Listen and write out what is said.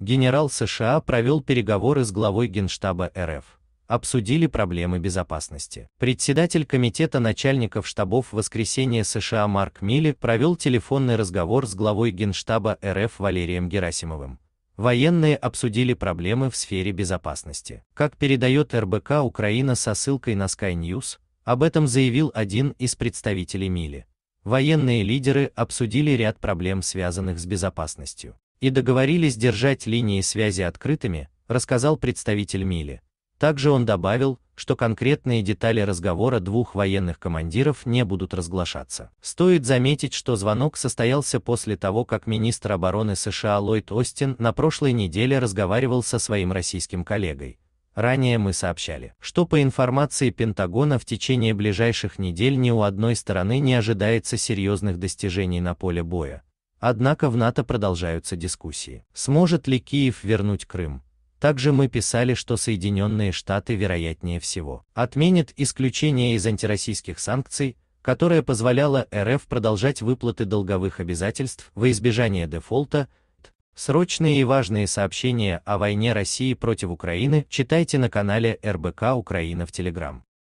генерал США провел переговоры с главой Генштаба РФ. Обсудили проблемы безопасности. Председатель комитета начальников штабов воскресенья США Марк Милли провел телефонный разговор с главой Генштаба РФ Валерием Герасимовым. Военные обсудили проблемы в сфере безопасности. Как передает РБК Украина со ссылкой на Sky News, об этом заявил один из представителей Мили. Военные лидеры обсудили ряд проблем, связанных с безопасностью и договорились держать линии связи открытыми, рассказал представитель Мили. Также он добавил, что конкретные детали разговора двух военных командиров не будут разглашаться. Стоит заметить, что звонок состоялся после того, как министр обороны США Ллойд Остин на прошлой неделе разговаривал со своим российским коллегой. Ранее мы сообщали, что по информации Пентагона в течение ближайших недель ни у одной стороны не ожидается серьезных достижений на поле боя, Однако в НАТО продолжаются дискуссии. Сможет ли Киев вернуть Крым? Также мы писали, что Соединенные Штаты, вероятнее всего, отменят исключение из антироссийских санкций, которое позволяло РФ продолжать выплаты долговых обязательств во избежание дефолта. Срочные и важные сообщения о войне России против Украины читайте на канале РБК Украина в Телеграм.